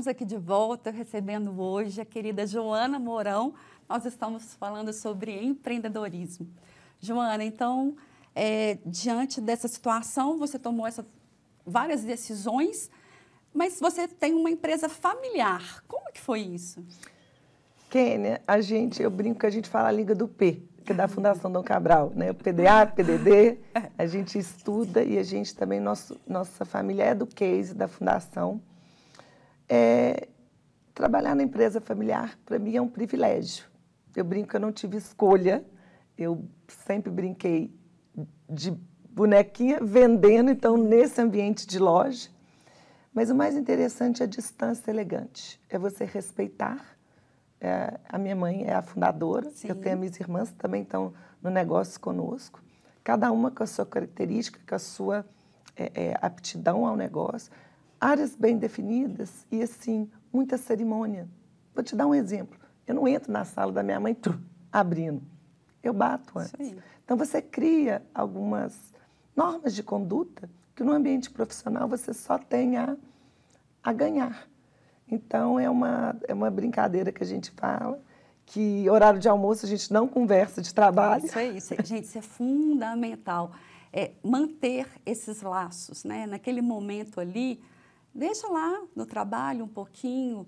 Estamos aqui de volta recebendo hoje a querida Joana Mourão. Nós estamos falando sobre empreendedorismo. Joana, então, é, diante dessa situação, você tomou essa, várias decisões, mas você tem uma empresa familiar. Como que foi isso? Kênia, a gente, eu brinco que a gente fala a língua do P, que é da Fundação Dom Cabral, né? O PDA, PDD, a gente estuda e a gente também, nosso, nossa família é do case da Fundação. É, trabalhar na empresa familiar, para mim, é um privilégio. Eu brinco que eu não tive escolha. Eu sempre brinquei de bonequinha vendendo, então, nesse ambiente de loja. Mas o mais interessante é a distância elegante. É você respeitar. É, a minha mãe é a fundadora. Sim. Eu tenho minhas irmãs também estão no negócio conosco. Cada uma com a sua característica, com a sua é, é, aptidão ao negócio áreas bem definidas e, assim, muita cerimônia. Vou te dar um exemplo. Eu não entro na sala da minha mãe tu, abrindo. Eu bato antes. Então, você cria algumas normas de conduta que no ambiente profissional você só tem a, a ganhar. Então, é uma, é uma brincadeira que a gente fala que horário de almoço a gente não conversa de trabalho. Isso é isso. Gente, isso é fundamental. É manter esses laços, né? Naquele momento ali, Deixa lá no trabalho um pouquinho,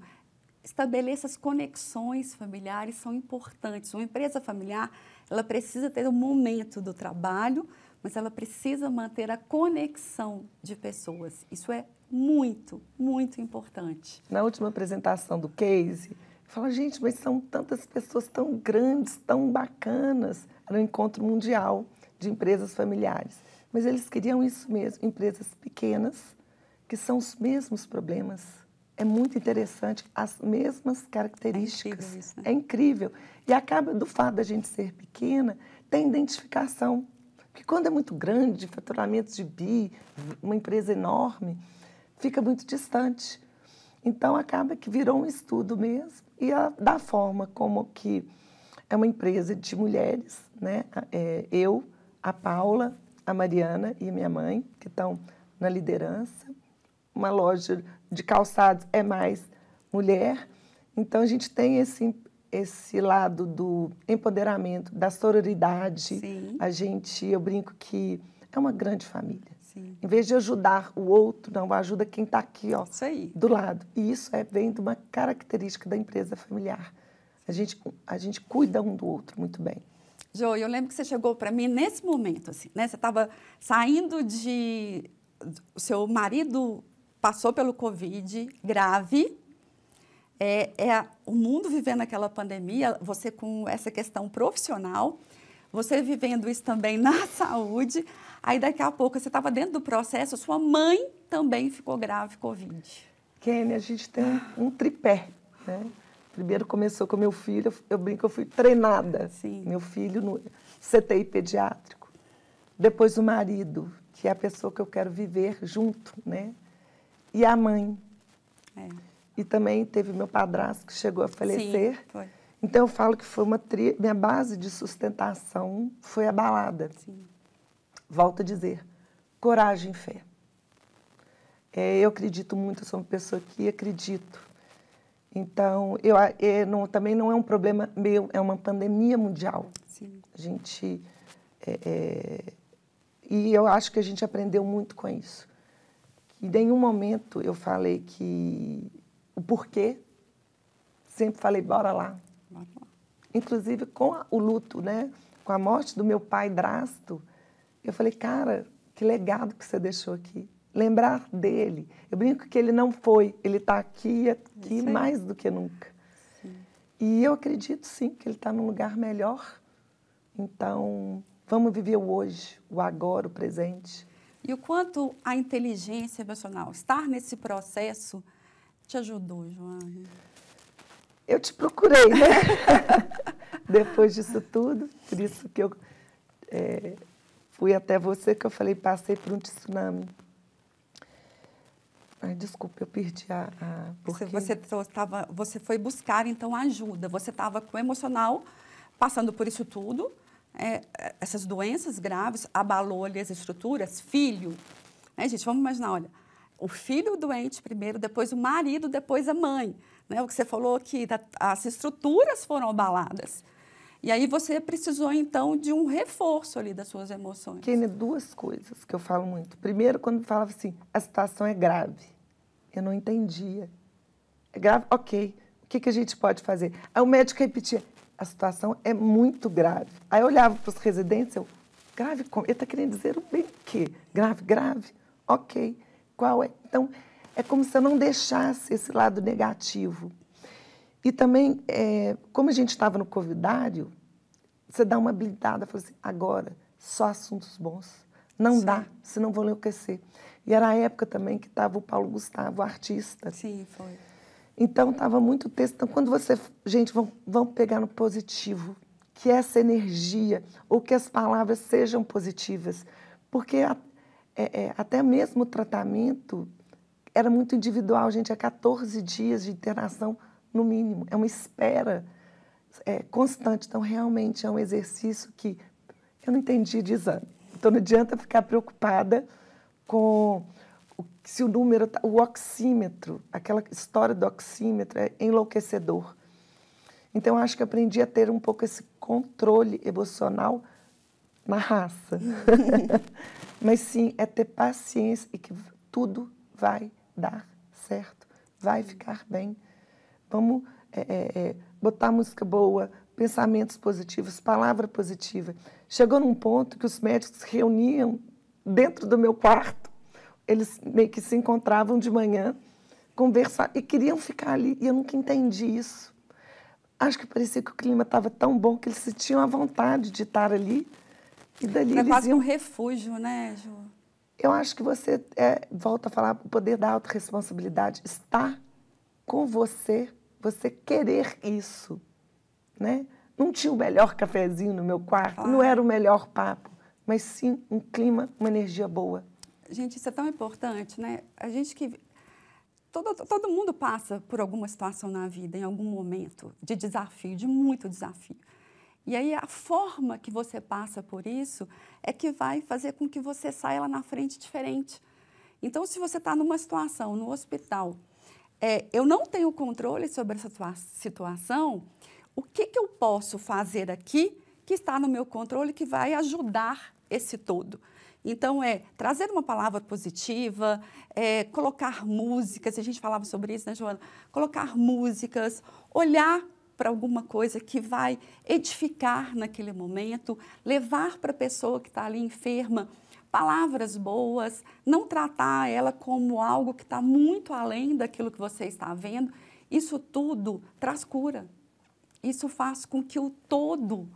estabeleça as conexões familiares, são importantes. Uma empresa familiar, ela precisa ter o um momento do trabalho, mas ela precisa manter a conexão de pessoas. Isso é muito, muito importante. Na última apresentação do case, fala, gente, mas são tantas pessoas tão grandes, tão bacanas. no encontro mundial de empresas familiares. Mas eles queriam isso mesmo, empresas pequenas, que são os mesmos problemas. É muito interessante, as mesmas características. É incrível, isso, né? é incrível. E acaba, do fato da gente ser pequena, tem identificação. Porque quando é muito grande, faturamento de bi, uma empresa enorme, fica muito distante. Então, acaba que virou um estudo mesmo. E a, da forma como que é uma empresa de mulheres, né? É, eu, a Paula, a Mariana e minha mãe, que estão na liderança uma loja de calçados é mais mulher. Então a gente tem esse, esse lado do empoderamento, da sororidade. Sim. A gente, eu brinco que é uma grande família. Sim. Em vez de ajudar o outro, não, ajuda quem está aqui, ó, isso aí. do lado. E isso é, vem de uma característica da empresa familiar. A gente, a gente cuida um do outro muito bem. Jo, eu lembro que você chegou para mim nesse momento, assim, né? Você estava saindo de... O seu marido passou pelo Covid grave, é, é, o mundo vivendo aquela pandemia, você com essa questão profissional, você vivendo isso também na saúde, aí daqui a pouco você estava dentro do processo, sua mãe também ficou grave Covid. Kenny, a gente tem um, tripé, né? Primeiro começou com meu filho, eu, eu brinco, eu fui treinada. Sim. Meu filho no CTI pediátrico. Depois o marido, que é a pessoa que eu quero viver junto, né? e a mãe. É. E também teve meu padrasto que chegou a falecer. Sim, foi. Então eu falo que foi uma tri... minha base de sustentação foi abalada. Sim. Volto a dizer, coragem e fé. É, eu acredito muito, eu sou uma pessoa que acredito. Então, eu, é, não, também não é um problema meu, é uma pandemia mundial. Sim. A gente. É, é e eu acho que a gente aprendeu muito com isso e Em nenhum momento eu falei que o porquê. Sempre falei, bora lá. Bora lá. Inclusive com a, o luto, né? Com a morte do meu pai Drasto, eu falei, cara, que legado que você deixou aqui. Lembrar dele. Eu brinco que ele não foi, ele está aqui, aqui mais do que nunca. Sim. E eu acredito sim que ele está num lugar melhor. Então, vamos viver o hoje, o agora, o presente e o quanto a inteligência emocional, estar nesse processo, te ajudou, Joana? Eu te procurei, né? Depois disso tudo, por isso que eu é, fui até você, que eu falei, passei por um tsunami. Ai, desculpa, eu perdi a. a porque... você, tava, você foi buscar, então, ajuda. Você estava com o emocional, passando por isso tudo, é, essas doenças graves abalou ali as estruturas, filho. Né, gente, vamos imaginar, olha, o filho doente primeiro, depois o marido, depois a mãe. Né, o que você falou aqui, tá, as estruturas foram abaladas. E aí você precisou, então, de um reforço ali das suas emoções. Kenia, duas coisas que eu falo muito. Primeiro, quando falava assim, a situação é grave. Eu não entendia. É grave? Ok. O que, que a gente pode fazer? Aí o médico repetia, a situação é muito grave. Aí eu olhava para os residentes, eu, grave como? Ele está querendo dizer o bem quê? Grave, grave? Ok. Qual é? Então, é como se eu não deixasse esse lado negativo. E também, é, como a gente estava no convidário, você dá uma blindada, fala assim, agora, só assuntos bons. Não Sim. dá, senão vou enlouquecer. E era a época também que estava o Paulo Gustavo, artista. Sim, foi. Então estava muito tenso. Então quando você, gente, vão, pegar no positivo, que essa energia ou que as palavras sejam positivas, porque a, é, é, até mesmo o tratamento era muito individual, gente, é 14 dias de internação no mínimo, é uma espera é, constante, então realmente é um exercício que eu não entendi de exame. Então não adianta ficar preocupada com se o número, tá, o oxímetro, aquela história do oxímetro é enlouquecedor. Então, acho que aprendi a ter um pouco esse controle emocional na raça. Mas sim, é ter paciência e que tudo vai dar certo, vai ficar bem. Vamos é, é, é, botar música boa, pensamentos positivos, palavra positiva. Chegou num ponto que os médicos se reuniam dentro do meu quarto eles meio que se encontravam de manhã, conversar e queriam ficar ali. E eu nunca entendi isso. Acho que parecia que o clima estava tão bom que eles se tinham a vontade de estar ali. E dali é eles quase iam... um refúgio, né, Ju? Eu acho que você é, volta a falar o poder da autorresponsabilidade está com você, você querer isso, né? Não tinha o melhor cafezinho no meu quarto, ah. não era o melhor papo, mas sim um clima, uma energia boa. Gente, isso é tão importante, né? A gente que. Todo, todo mundo passa por alguma situação na vida, em algum momento, de desafio, de muito desafio. E aí a forma que você passa por isso é que vai fazer com que você saia lá na frente diferente. Então, se você está numa situação, no hospital, é, eu não tenho controle sobre essa situação, o que, que eu posso fazer aqui que está no meu controle que vai ajudar esse todo? Então, é trazer uma palavra positiva, é, colocar músicas, a gente falava sobre isso, né, Joana? Colocar músicas, olhar para alguma coisa que vai edificar naquele momento, levar para a pessoa que está ali enferma palavras boas, não tratar ela como algo que está muito além daquilo que você está vendo. Isso tudo traz cura. Isso faz com que o todo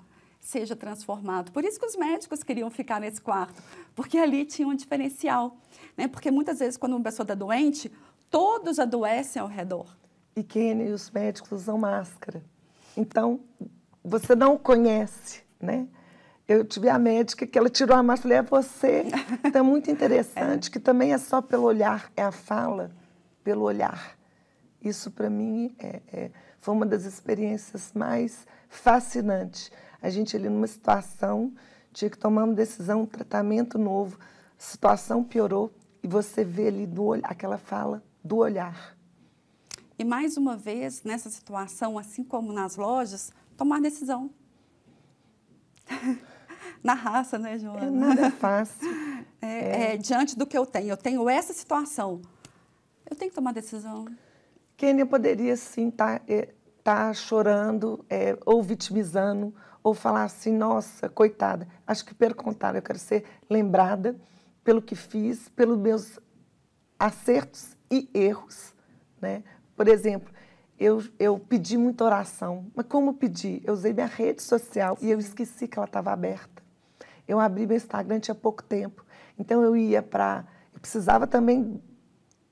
seja transformado. Por isso que os médicos queriam ficar nesse quarto, porque ali tinha um diferencial. Né? Porque muitas vezes, quando uma pessoa está doente, todos adoecem ao redor. E Kenny, os médicos usam máscara. Então, você não conhece, né? Eu tive a médica que ela tirou a máscara e falou, é você. Então, é muito interessante, é. que também é só pelo olhar, é a fala pelo olhar. Isso, para mim, é, é, foi uma das experiências mais fascinantes a gente ali numa situação, tinha que tomar uma decisão, um tratamento novo, a situação piorou e você vê ali do olho, aquela fala do olhar. E mais uma vez, nessa situação, assim como nas lojas, tomar decisão. Na raça, né, Joana? É nada é fácil. É, é. É, diante do que eu tenho, eu tenho essa situação, eu tenho que tomar decisão. Kênia poderia sim estar tá, é, tá chorando é, ou vitimizando ou falar assim, nossa, coitada. Acho que pelo contrário, eu quero ser lembrada pelo que fiz, pelos meus acertos e erros, né? Por exemplo, eu, eu pedi muita oração, mas como pedi? Eu usei minha rede social Sim. e eu esqueci que ela estava aberta. Eu abri meu Instagram tinha pouco tempo, então eu ia para, eu precisava também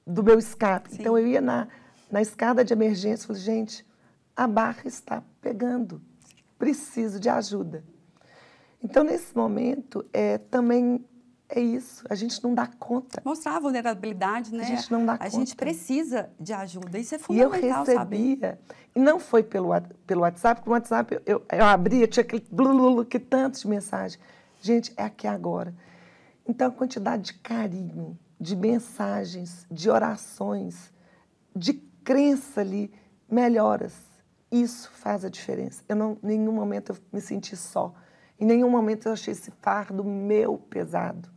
do meu escape, então Sim. então eu ia na na escada de emergência, falei, gente, a barra está pegando preciso de ajuda. Então, nesse momento, é, também é isso. A gente não dá conta. Mostrar a vulnerabilidade, né? A gente não dá a conta. A gente precisa de ajuda. Isso é fundamental, E eu recebia, sabe? e não foi pelo, pelo WhatsApp, porque o WhatsApp eu, eu abria, tinha aquele blululu, que tanto de mensagem. Gente, é aqui agora. Então, a quantidade de carinho, de mensagens, de orações, de crença ali, melhoras isso faz a diferença. Eu não, em nenhum momento eu me senti só. Em nenhum momento eu achei esse fardo meu pesado.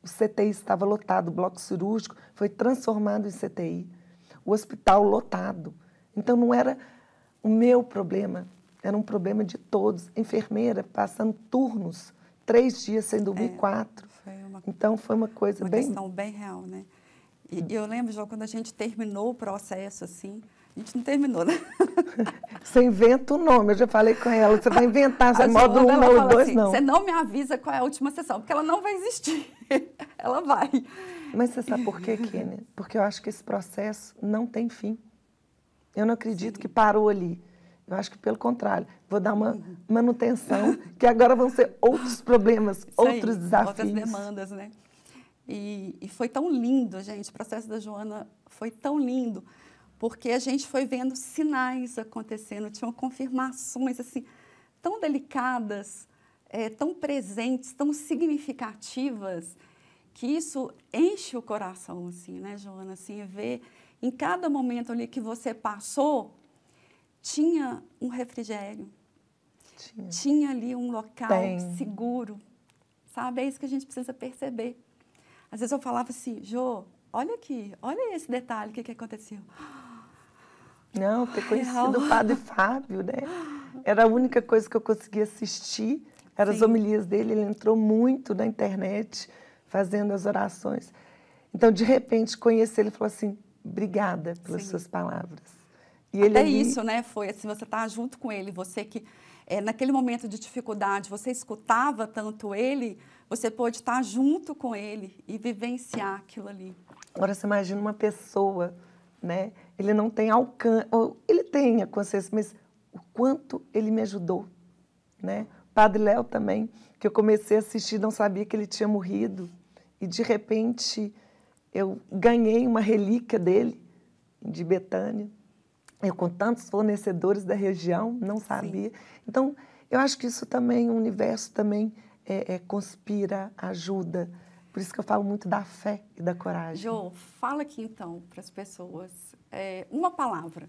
O CTI estava lotado, o bloco cirúrgico foi transformado em CTI, o hospital lotado. Então não era o meu problema, era um problema de todos. Enfermeira passando turnos, três dias sem dormir, é, quatro. Foi uma, então foi uma coisa uma bem. Uma questão bem real, né? E eu lembro, João, quando a gente terminou o processo, assim, a gente não terminou, né? Você inventa o um nome, eu já falei com ela. Você vai inventar, você módulo 1 ou 2, assim, não. Você não me avisa qual é a última sessão, porque ela não vai existir. ela vai. Mas você sabe por quê, Kênia? Porque eu acho que esse processo não tem fim. Eu não acredito Sim. que parou ali. Eu acho que pelo contrário, vou dar uma uhum. manutenção, que agora vão ser outros problemas, Isso outros aí, desafios. Outras demandas, né? E, e foi tão lindo, gente. O processo da Joana foi tão lindo porque a gente foi vendo sinais acontecendo, tinham confirmações assim tão delicadas, é, tão presentes, tão significativas, que isso enche o coração, assim, né, Joana? Assim, ver em cada momento ali que você passou, tinha um refrigério, tinha, tinha ali um local seguro, sabe? É isso que a gente precisa perceber. Às vezes eu falava assim, Jô, olha aqui, olha esse detalhe, o que, que aconteceu. Não, ter conhecido o padre Fábio, né? Era a única coisa que eu conseguia assistir, eram as homilias dele, ele entrou muito na internet fazendo as orações. Então, de repente, conhecer ele falou assim, obrigada pelas Sim. suas palavras. E ali... isso, né? Foi assim, você tá junto com ele, você que é, naquele momento de dificuldade, você escutava tanto ele, você pôde estar tá junto com ele e vivenciar aquilo ali. Agora, você imagina uma pessoa, né? ele não tem alcance, ele tem a consciência, mas o quanto ele me ajudou, né? Padre Léo também, que eu comecei a assistir, não sabia que ele tinha morrido, e de repente eu ganhei uma relíquia dele, de Betânia, eu com tantos fornecedores da região, não sabia. Sim. Então, eu acho que isso também, o universo também é, é, conspira, ajuda. Por isso que eu falo muito da fé e da coragem. Jo, fala aqui então para as pessoas é, uma palavra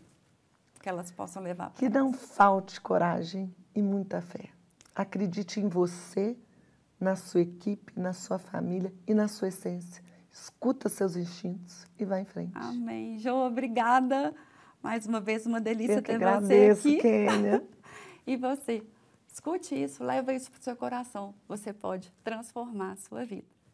que elas possam levar para Que elas. não falte coragem e muita fé. Acredite em você, na sua equipe, na sua família e na sua essência. Escuta seus instintos e vá em frente. Amém. Jo, obrigada. Mais uma vez, uma delícia Eu ter agradeço, você aqui. Kênia. e você, escute isso, leva isso para o seu coração. Você pode transformar a sua vida.